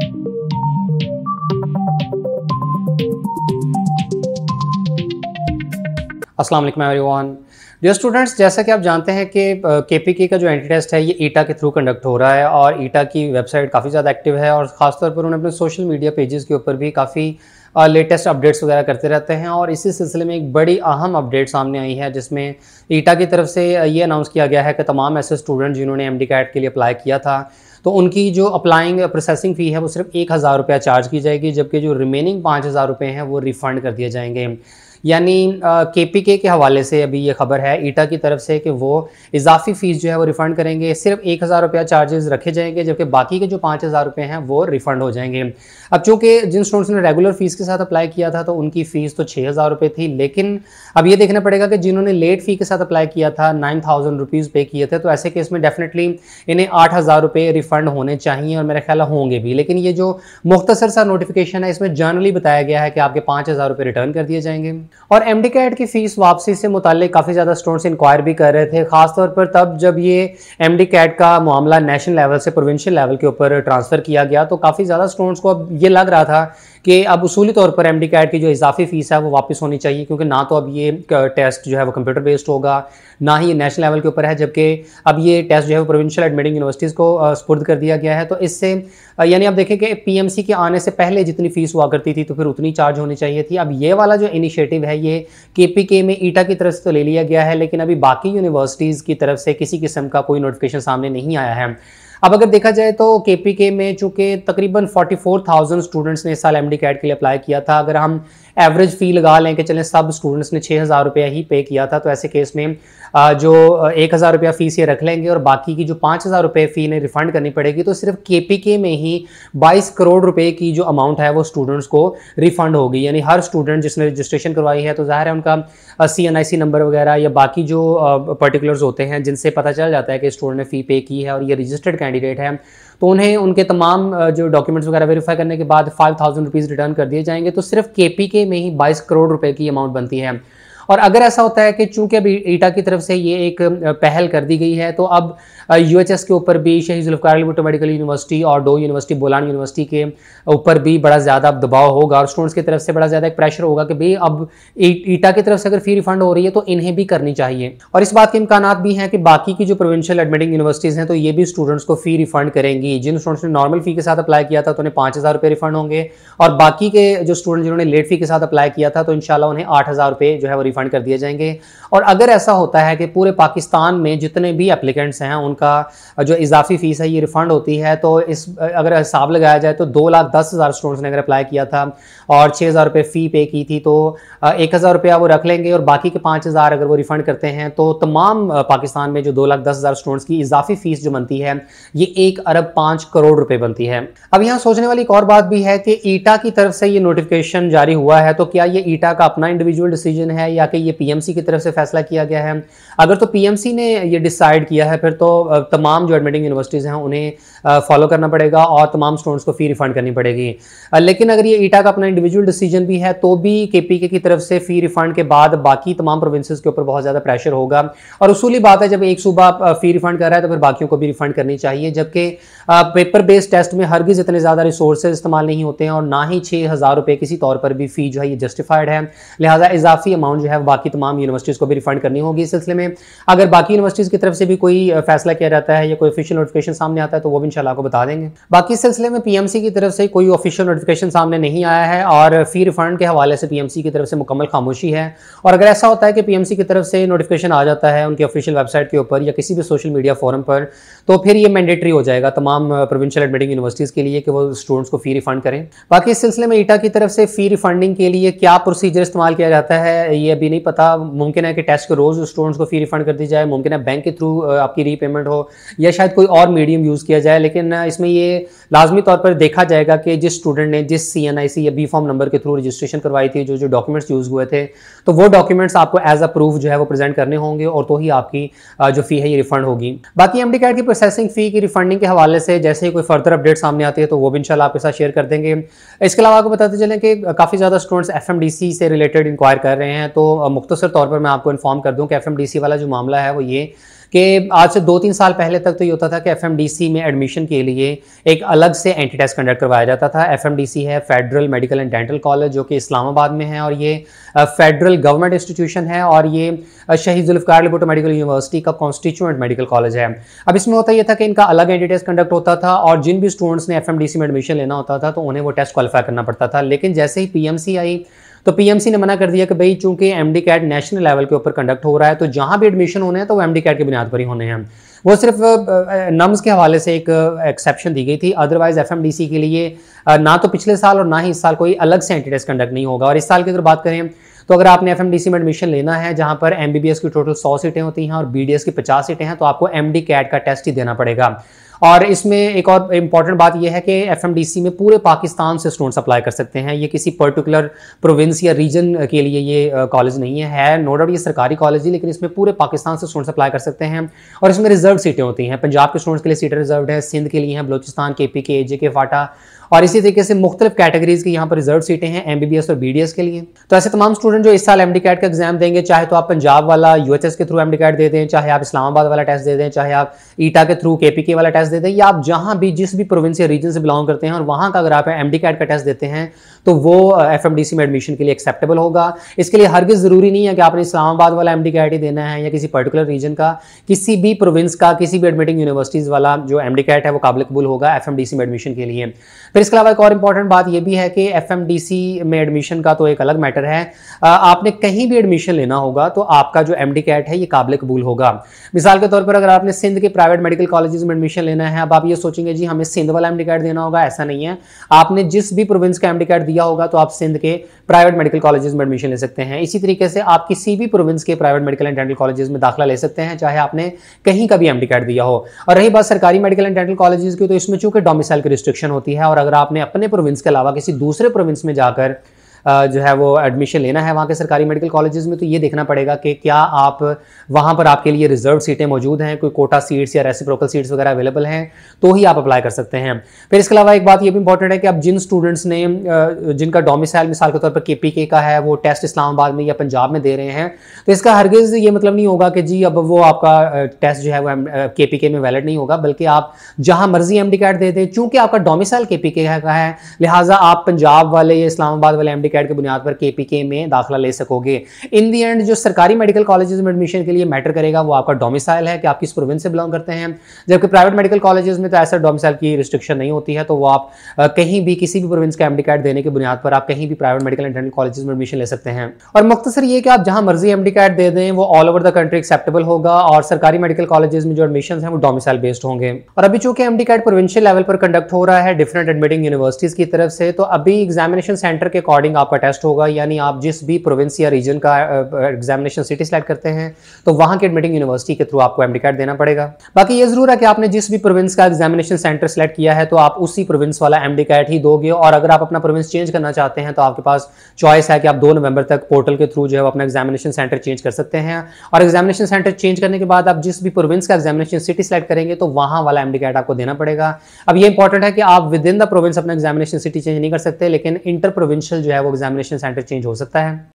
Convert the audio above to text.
you Aslam वालेकुम everyone dear students जैसा कि आप जानते हैं कि के पी का जो एंटी टेस्ट है ये ईटा e के थ्रू कंडक्ट हो रहा है और ईटा e की वेबसाइट काफ़ी ज़्यादा एक्टिव है और ख़ासतौर पर उन्होंने अपने सोशल मीडिया पेजेस के ऊपर भी काफ़ी लेटेस्ट अपडेट्स वगैरह करते रहते हैं और इसी सिलसिले में एक बड़ी अहम अपडेट सामने आई है जिसमें ईटा e की तरफ से ये अनाउंस किया गया है कि तमाम ऐसे स्टूडेंट जिन्होंने एम कैट के लिए अप्लाई किया था तो उनकी जो अप्लाइंग प्रोसेसिंग फ़ी है वो सिर्फ एक हज़ार रुपया चार्ज की जाएगी जबकि जो रिमेनिंग पाँच हज़ार रुपये हैं वो रिफ़ंड कर दिए जाएंगे यानी के पी के हवाले से अभी ये खबर है ईटा की तरफ से कि वो इजाफी फ़ीस जो है वो रिफ़ंड करेंगे सिर्फ एक हज़ार रुपया चार्जेस रखे जाएंगे जबकि बाकी के जो पाँच हज़ार रुपये हैं वो रिफ़ंड हो जाएंगे अब चूँकि जिन स्टूडेंट्स ने रेगुलर फ़ीस के साथ अप्लाई किया था तो उनकी फ़ीस तो छः हज़ार रुपये थी लेकिन अब ये देखना पड़ेगा कि जिन्होंने लेट फ़ी के साथ अप्लाई किया था नाइन थाउजेंड रुपीज़ पे किए थे तो ऐसे केस में डेफिनेटली इन्हें आठ हज़ार रुपये रिफ़ंड होने चाहिए और मेरा ख्याल होंगे भी लेकिन ये जो मुख्तसर सा नोटिफिकेशन है इसमें जर्नली बताया गया है कि आपके पाँच हज़ार रुपये रिटर्न कर दिए जाएंगे और एम डी कैट की फ़ीस वापसी से मुतल काफ़ी ज़्यादा स्टूडेंट्स इंक्वायर भी कर रहे थे खासतौर पर तब जब ये एम डी कैट का मामला नेशनल लेवल से प्रोविंशियल लेवल के ऊपर ट्रांसफ़र किया गया तो काफ़ी ज़्यादा स्टूडेंट्स को अब ये लग रहा था कि अब उसूली तौर पर एम डी कैट की जो इजाफी फीस है वो वापस होनी चाहिए क्योंकि ना तो अब ये टेस्ट जो है वो कंप्यूटर बेस्ड होगा ना ही ये नेशनल लेवल के ऊपर है जबकि अब ये टेस्ट जो है वो प्रोविंशियल एडमिटिंग यूनिवर्सिटीज़ को स्पुर्द कर दिया गया है तो इससे यानी आप देखें कि पी के आने से पहले जितनी फ़ीस हुआ करती थी तो फिर उतनी चार्ज होनी चाहिए थी अब ये वाला जो इनिशिएटिव है ये के में ईटा की तरफ से तो ले लिया गया है लेकिन अभी बाकी यूनिवर्सिटीज़ की तरफ से किसी किस्म का कोई नोटिफिकेशन सामने नहीं आया है अब अगर देखा जाए तो के में चूंकि तकरीबन 44,000 स्टूडेंट्स ने इस साल एम कैट के लिए अप्लाई किया था अगर हम एवरेज फ़ी लगा लें कि चलें सब स्टूडेंट्स ने छः हज़ार रुपया ही पे किया था तो ऐसे केस में जो एक हज़ार रुपया फ़ीस ये रख लेंगे और बाकी की जो पाँच हज़ार रुपये फ़ी ने रिफ़ंड करनी पड़ेगी तो सिर्फ के पी के में ही बाईस करोड़ रुपये की जो अमाउंट है वो स्टूडेंट्स को रिफ़ंड होगी यानी हर स्टूडेंट जिसने रजिस्ट्रेशन करवाई है तो ज़ाहिर है उनका C N I C number वगैरह या बाकी जो पर्टिकुलर्स होते हैं जिनसे पता चल जाता है कि स्टूडेंट ने फ़ी पे की है और ये रजिस्टर्ड कैंडिडेट है तो उन्हें उनके तमाम जो डॉक्यूमेंट्स वगैरह वेरीफाई करने के बाद फाइव थाउजेंड रुपीज़ रिटर्न कर दिए जाएंगे तो सिर्फ के पी के में ही बाईस करोड़ रुपए की अमाउंट बनती है और अगर ऐसा होता है कि चूंकि अभी ईटा की तरफ से ये एक पहल कर दी गई है तो अब यूएचएस के ऊपर भी शहीद जुल्फकार अली भुट्टो मेडिकल यूनिवर्सिटी और डो यूनिवर्सिटी बोलान यूनिवर्सिटी के ऊपर भी बड़ा ज़्यादा दबाव होगा और स्टूडेंट्स की तरफ से बड़ा ज़्यादा एक प्रेशर होगा कि भाई अब ईटा की तरफ से अगर फी रिफंड हो रही है तो इन्हें भी करनी चाहिए और इस बात के इम्कान भी हैं कि बाकी की जो प्रोविंशियल एडमिटिंग यूनिवर्सिटीज़ हैं तो ये भी स्टूडेंट्स को फी रिफंड करेंगी जिन स्टूडेंट्स ने नॉर्मल फी के साथ अप्लाई किया था तो उन्हें पाँच हज़ार रिफंड होंगे और बाकी के जो स्टूडेंट जिन्होंने लेट फी के साथ अप्लाई किया था तो इन उन्हें आठ हज़ार रुपये जो है वो रिफंड कर दिए जाएंगे और अगर ऐसा होता है कि पूरे पाकिस्तान में जितने भी एप्लीकेंट्स हैं उनका का जो इजाफी फ़ीस है ये रिफ़ंड होती है तो इस अगर हिसाब लगाया जाए तो दो लाख दस हज़ार स्टूडेंट्स ने अगर अप्लाई किया था और छः हज़ार रुपये फ़ी पे की थी तो एक हज़ार रुपया वो रख लेंगे और बाकी के पाँच हज़ार अगर वो रिफ़ंड करते हैं तो तमाम पाकिस्तान में जो दो लाख दस हज़ार स्टूडेंट्स की इजाफी फ़ीस जो बनती है ये एक अरब पाँच करोड़ रुपये बनती है अब यहाँ सोचने वाली एक और बात भी है कि ईटा की तरफ से ये नोटिफिकेशन जारी हुआ है तो क्या ये ईटा का अपना इंडिविजुअल डिसीजन है या कि ये पीएमसी की तरफ से फैसला किया गया है अगर तो पीएमसी ने ये डिसाइड किया है फिर तो तमाम जो एडमिटिंग यूनिवर्सिटीज़ हैं उन्हें फॉलो करना पड़ेगा और तमाम स्टूडेंट्स को फ़ी रिफंड करनी पड़ेगी लेकिन अगर ये ईटा का अपना इंडिविजुअल डिसीजन भी है तो भी के पी के की तरफ से फ़ी रिफंड के बाद बाकी तमाम प्रोविंसेस के ऊपर बहुत ज़्यादा प्रेशर होगा और उसूली बात है जब एक सूबा फ़ी रिफंड कर रहा है तो फिर बाकियों को भी रिफंड करनी चाहिए जबकि पेपर बेस्ड टेस्ट में हरगिज़ इतने ज़्यादा रिसोर्सेज इस्तेमाल नहीं होते हैं और ना ही छह हज़ार रुपये किसी तौर पर भी फ़ी जो है ये जस्टिफाइड है लिहाजा इजाफी अमाउंट जो है बाकी तमाम यूनिवर्सिटीज़ को भी रिफंड करनी होगी इस सिलसिले में अगर बाकी यूनिवर्सिटीज़ की तरफ से भी कोई फैसला किया जाता है या कोई ऑफिशियल नोटिफिकेशन सामने आता है तो वो भी इंशाल्लाह आपको बता देंगे बाकी इस सिलसिले में पीएमसी की तरफ से कोई ऑफिशियल नोटिफिकेशन सामने नहीं आया है और फी रिफंड के हवाले से पीएमसी की तरफ से मुकम्मल खामोशी है और अगर ऐसा होता है कि पीएमसी की तरफ से नोटिफिकेशन आ जाता है उनकी ऑफिशियल वेबसाइट के ऊपर या किसी भी सोशल मीडिया फोरम पर तो फिर ये मैंडेटरी हो जाएगा तमाम प्रोविंशियल एडमिटिंग यूनिवर्सिटीज़ के लिए कि वो स्टूडेंट्स को फ़ी रिफंड करें बाकी इस सिलसिले में ईटा की तरफ से फ़ी रिफंडिंग के लिए क्या प्रोसीजर इस्तेमाल किया जाता है ये अभी नहीं पता मुमकिन है कि टेस्ट के रोज़ स्टूडेंट्स को फ़ी रिफंड कर दी जाए मुमकिन है बैंक के थ्रू आपकी रीपेमेंट हो या शायद कोई और मीडियम यूज़ किया जाए लेकिन इसमें ये लाजमी तौर पर देखा जाएगा कि जिस स्टूडेंट ने जिस सी एन आई सी या बी फॉर्म नंबर के थ्रू रजिस्ट्रेशन करवाई थी जो जो डॉक्यूमेंट्स यूज़ हुए थे तो वो डॉक्यूमेंट्स आपको एज अ प्रूफ जो है वो प्रेजेंट करने होंगे और तो ही आपकी जो फ़ी है ये रिफंड होगी बाकी एम डी कैट की प्रोसेसिंग फ़ी की रिफंडिंग के हवाले से जैसे ही कोई फर्दर अपडेट सामने आती है तो वो भी इनशाला आपके साथ शेयर कर देंगे इसके अलावा आपको बताते चलें कि काफ़ी ज़्यादा students F M D C से रिलेटेड इंक्वायर कर रहे हैं तो मुख्तर तौर पर मैं आपको इन्फॉर्म कर दूँ कि एफ एम डी सी वाला जो मामला है वो ये कि आज से दो तीन साल पहले तक तो ये होता था कि एफ में एडमिशन के लिए एक अलग से एंटी टेस्ट कंडक्ट करवाया जाता था एफ है federal medical and dental college जो कि इस्लामाबाद में है और ये फेडरल गवर्नमेंट इंस्टीट्यूशन है और ये शहीद जुल्फकार भुटो मेडिकल यूनिवर्सिटी का कॉन्स्टिट्यूंट मेडिकल कॉलेज है अब इसमें होता यह था कि इनका अलग एंटी टेस्ट कंडक्ट होता था और जिन भी स्टूडेंट्स ने एफ में एडमिशन लेना होता था तो उन्हें वो टेस्ट क्वालिफाई करना पड़ता था लेकिन जैसे ही पी आई तो पीएमसी ने मना कर दिया कि भाई चूंकि एमडी कैट नेशनल लेवल के ऊपर कंडक्ट हो रहा है तो जहां भी एडमिशन होने हैं तो वो एमडी कैट की बुनियाद पर ही होने हैं वो सिर्फ नम्स के हवाले से एक एक्सेप्शन दी गई थी अदरवाइज एफएमडीसी के लिए ना तो पिछले साल और ना ही इस साल कोई अलग से एंटी टेस्ट कंडक्ट नहीं होगा और इस साल की अगर बात करें तो अगर आपने एफ में एडमिशन लेना है जहां पर एम की टोटल सौ सीटें होती हैं और बी की पचास सीटें हैं तो आपको एम कैट का टेस्ट ही देना पड़ेगा और इसमें एक और इंपॉर्टेंट बात यह है कि एफ में पूरे पाकिस्तान से स्टूडेंट्स अप्लाई कर सकते हैं ये किसी पर्टिकुलर प्रोविंस या रीजन के लिए ये कॉलेज नहीं है है नो डाउट ये सरकारी कॉलेज है लेकिन इसमें पूरे पाकिस्तान से स्टूडेंट्स अप्लाई कर सकते हैं और इसमें रिजर्व सीटें होती हैं पंजाब के स्टूडेंट्स के लिए सीटें रिजर्व है सिंध के लिए हैं बलोचिस्तान के पी के जे के फाटा और इसी तरीके से मुख्तलिफ कैटेगरीज की यहाँ पर रिजर्व सीटें हैं एमबीबीएस और एस के लिए तो ऐसे तमाम स्टूडेंट जो इस साल एमडी कैट का एग्जाम देंगे चाहे तो आप पंजाब वाला यूएचएस के थ्रू डी कैट दे दें चाहे आप इस्लामाबाद वाला टेस्ट दे दें चाहे आप ईटा के थ्रू के वाला टेस्ट दे दें या आप जहाँ भी जिस भी प्रोविंस या रीजन से बिलोंग करते हैं और वहाँ का अगर आप एम कैट का टेस्ट देते हैं तो वो एफ में एडमिशन के लिए एक्सेप्टेबल होगा इसके लिए हरगिज ज़रूरी नहीं है कि आपने इस्लामाबाद वाला एम कैट ही देना है या किसी पर्टिकुलर रीजन का किसी भी प्रोविंस का किसी भी एडमिटिंग यूनिवर्सिटीज़ वाला जो एम कैट है वो काबिल कबूल होगा एफ में एडमिशन के लिए फिर फिर इसके अलावा एक और इम्पॉर्टेंट बात यह भी है कि एफ में एडमिशन का तो एक अलग मैटर है आपने कहीं भी एडमिशन लेना होगा तो आपका जो एम कैट है ये काबिल कबूल होगा मिसाल के तौर पर अगर आपने सिंध के प्राइवेट मेडिकल कॉलेज में एडमिशन लेना है अब आप ये सोचेंगे जी हमें सिंध वाला एम कैट देना होगा ऐसा नहीं है आपने जिस भी प्रोविंस का एम कैट दिया होगा तो आप सिंध के प्राइवेट मेडिकल कॉलेज में एडमिशन ले सकते हैं इसी तरीके से आप किसी भी प्रोविंस के private medical and dental college में दाखिला ले सकते हैं चाहे आपने कहीं का भी एम दिया हो और रही बात सरकारी मेडिकल एंड डेंटल कॉलेज की तो इसमें चूंकि डोमिसाइल की रिस्ट्रिक्शन होती है और अगर अगर आपने अपने प्रोविंस के अलावा किसी दूसरे प्रोविंस में जाकर जो है वो एडमिशन लेना है वहाँ के सरकारी मेडिकल कॉलेजेस में तो ये देखना पड़ेगा कि क्या आप वहाँ पर आपके लिए रिजर्व सीटें मौजूद हैं कोई कोटा सीट्स या रेसिप्रोकल सीट्स वगैरह अवेलेबल हैं तो ही आप अप्लाई कर सकते हैं फिर इसके अलावा एक बात ये भी इंपॉर्टेंट है कि अब जिन स्टूडेंट्स ने जिनका डोमिसाइल मिसाल के तौर पर के का है वो टेस्ट इस्लामाबाद में या पंजाब में दे रहे हैं तो इसका हरगिज़ ये मतलब नहीं होगा कि जी अब वो आपका टेस्ट जो है वो के के में वैलिड नहीं होगा बल्कि आप जहाँ मर्जी एम डी कैट दे दें चूँकि आपका डोमिसाइल के पी के का है लिहाजा आप पंजाब वाले या इस्लामाबाद वाले एम डी कैट के बुनियाद पर के में दाखिला ले सकोगे इन दी एंड जो सरकारी मेडिकल कॉलेजेस में एडमिशन के लिए मैटर करेगा वो आपका डोमिसाइल है कि आप किस प्रोविंस से बिलोंग करते हैं जबकि प्राइवेट मेडिकल कॉलेजेस में तो ऐसा डोमिसाइल की रिस्ट्रिक्शन नहीं होती है तो वो आप कहीं भी किसी भी प्रोविंस का एमडी कैट देने के बुनियाद पर आप कहीं भी प्राइवेट मेडिकल इंटरनल कॉलेजेस में एडमिशन ले सकते हैं और मुख्तर ये कि आप जहां मर्जी एमडी कैट दे दें वो all over the country acceptable होगा और सरकारी मेडिकल कॉलेजेस में जो एडमिशन है वो डोमिसाइल बेस्ड होंगे और अभी चूंकि एमडी कैट प्रोविंशियल लेवल पर कंडक्ट हो रहा है डिफरेंट एडमिटिंग यूनिवर्सिटीज की तरफ से तो अभी एग्जामिनेशन सेंटर के अकॉर्डिंग आपका टेस्ट होगा यानी आप जिस भी प्रोविंस या रीजन का एग्जामिनेशन सिटी सेलेक्ट करते हैं तो वहां के एडमिटिंग यूनिवर्सिटी के थ्रू आपको एमडीकैट देना पड़ेगा बाकी ये जरूर है कि आपने जिस भी प्रोविंस का एग्जामिनेशन सेंटर सेलेक्ट किया है तो आप उसी प्रोविंस वाला एमडीकैट ही दोगे और अगर आप अपना प्रोविंस चेंज करना चाहते हैं तो आपके पास चॉइस है कि आप दो नवंबर तक पोर्टल के थ्रू जो है अपना एग्जामिनेशन सेंटर चेंज कर सकते हैं और एग्जामिनेशन सेंटर चेंज करने के बाद आप जिस भी प्रोविंस का एग्जामिनेशन सिटी सेलेक्ट करेंगे तो वहां वाला एमडीकैट आपको देना पड़ेगा अब ये इंपॉर्टेंट है कि आप विद इन द प्रोविंस अपना एग्जामिनेशन सिटी चेंज नहीं कर सकते लेकिन इंटर प्रोविंशियल जो है वो एग्जामिनेशन सेंटर चेंज हो सकता है